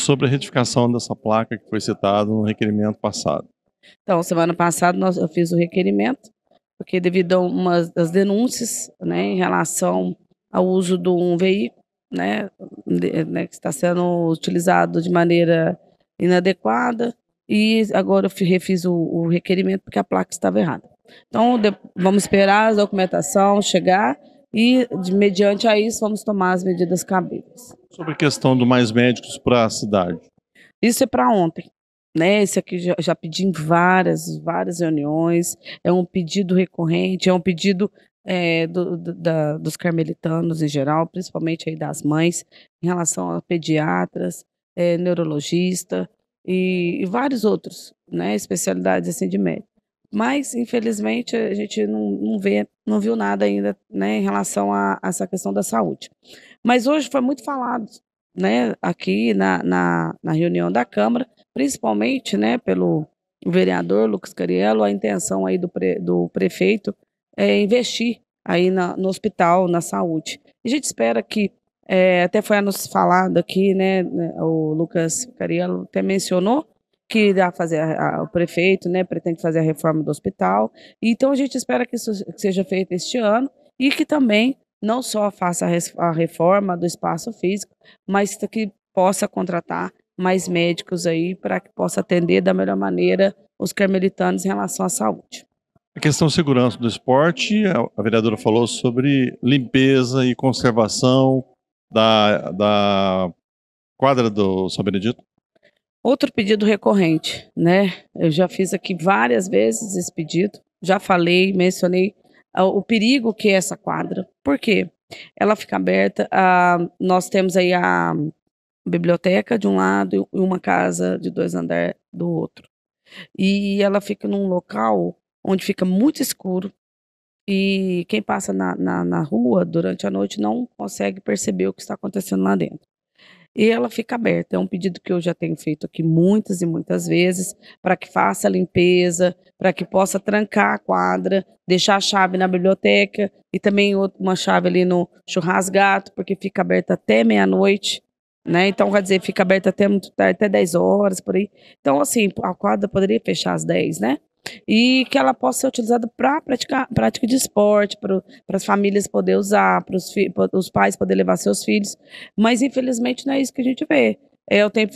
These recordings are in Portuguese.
sobre a retificação dessa placa que foi citada no requerimento passado. Então, semana passada nós, eu fiz o requerimento, porque devido a uma das denúncias né, em relação ao uso de um veículo né, de, né, que está sendo utilizado de maneira inadequada, e agora eu refiz o, o requerimento porque a placa estava errada. Então, de, vamos esperar a documentação chegar e, de, mediante a isso, vamos tomar as medidas cabíveis. Sobre a questão do mais médicos para a cidade. Isso é para ontem. Né, esse aqui já, já pedi em várias, várias reuniões, é um pedido recorrente, é um pedido é, do, do, da, dos carmelitanos em geral, principalmente aí das mães, em relação a pediatras, é, neurologista e, e, vários outros, né, especialidades assim de médico. Mas, infelizmente, a gente não, não, vê, não viu nada ainda né, em relação a, a, essa questão da saúde. Mas hoje foi muito falado né, aqui na, na, na reunião da Câmara, principalmente né, pelo vereador Lucas Cariello, a intenção aí do, pre, do prefeito é investir aí na, no hospital, na saúde. E a gente espera que, é, até foi a nos falado aqui, né, né, o Lucas Cariello até mencionou, que irá fazer a, a, o prefeito, né, pretende fazer a reforma do hospital. Então a gente espera que isso seja feito este ano e que também não só faça a, res, a reforma do espaço físico, mas que possa contratar mais médicos aí para que possa atender da melhor maneira os carmelitanos em relação à saúde. A questão segurança do esporte, a vereadora falou sobre limpeza e conservação da, da quadra do São Benedito. Outro pedido recorrente, né? Eu já fiz aqui várias vezes esse pedido, já falei, mencionei ah, o perigo que é essa quadra. Por quê? Ela fica aberta, a, ah, nós temos aí a biblioteca de um lado e uma casa de dois andares do outro. E ela fica num local onde fica muito escuro e quem passa na, na, na rua durante a noite não consegue perceber o que está acontecendo lá dentro e ela fica aberta. É um pedido que eu já tenho feito aqui muitas e muitas vezes para que faça a limpeza, para que possa trancar a quadra, deixar a chave na biblioteca e também uma chave ali no churrasgato, porque fica aberta até meia-noite. Né? Então, quer dizer, fica aberta até até 10 horas, por aí. Então, assim, a quadra poderia fechar às 10, né? e que ela possa ser utilizada para prática de esporte, para as famílias poder usar, para os pais poder levar seus filhos. Mas infelizmente não é isso que a gente vê. Eu tenho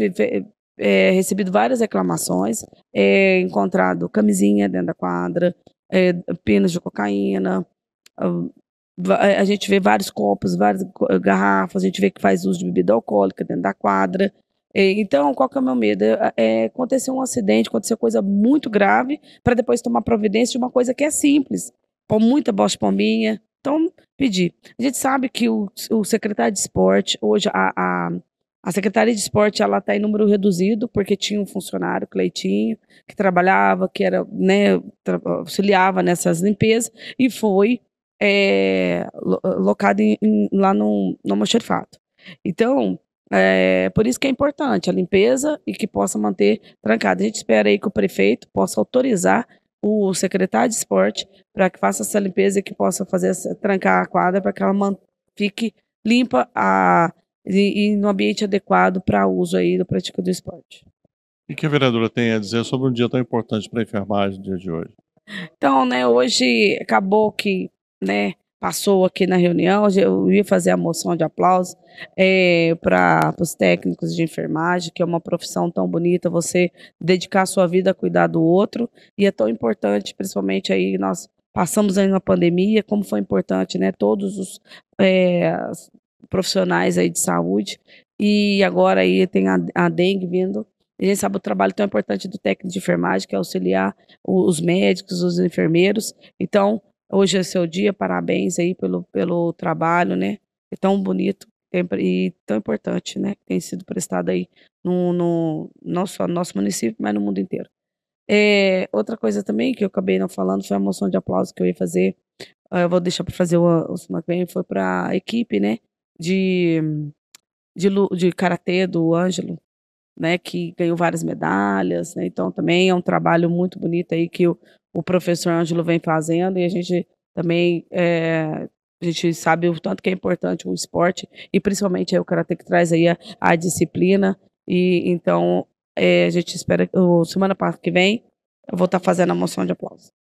é, recebido várias reclamações, é, encontrado camisinha dentro da quadra, é, penas de cocaína. Ah, a gente vê vários copos, várias garrafas, a gente vê que faz uso de bebida alcoólica dentro da quadra. Então, qual que é o meu medo? É acontecer um acidente, acontecer coisa muito grave, para depois tomar providência de uma coisa que é simples. com muita bosta pombinha. Então, pedir. A gente sabe que o, o secretário de esporte, hoje a, a, a secretaria de esporte, ela está em número reduzido, porque tinha um funcionário, Cleitinho, que trabalhava, que era, né, auxiliava nessas limpezas, e foi é, locado em, em, lá no, no Mocherfato. Então, é, por isso que é importante a limpeza e que possa manter trancado. A gente espera aí que o prefeito possa autorizar o secretário de esporte para que faça essa limpeza e que possa fazer essa, trancar a quadra para que ela fique limpa a, e, e no ambiente adequado para uso aí do prático do esporte. O que a vereadora tem a dizer sobre um dia tão importante para a enfermagem, no dia de hoje? Então, né, hoje acabou que, né, passou aqui na reunião, eu ia fazer a moção de aplauso é, para os técnicos de enfermagem, que é uma profissão tão bonita, você dedicar sua vida a cuidar do outro, e é tão importante, principalmente aí nós passamos aí na pandemia, como foi importante, né, todos os é, profissionais aí de saúde, e agora aí tem a, a dengue vindo, a gente sabe o trabalho tão importante do técnico de enfermagem, que é auxiliar os médicos, os enfermeiros, então Hoje é seu dia, parabéns aí pelo, pelo trabalho, né? É tão bonito e tão importante, né? Que tem sido prestado aí no, no nosso município, mas no mundo inteiro. É, outra coisa também que eu acabei não falando foi a moção de aplauso que eu ia fazer. Ah, eu vou deixar para fazer o, o semana que vem, foi para a equipe, né? De, de, de karatê do Ângelo, né, que ganhou várias medalhas, né? então também é um trabalho muito bonito aí que o, o professor Ângelo vem fazendo e a gente também é, a gente sabe o tanto que é importante o esporte e principalmente é o karatê que traz aí a, a disciplina e então é, a gente espera o semana que vem eu vou estar tá fazendo a moção de aplauso.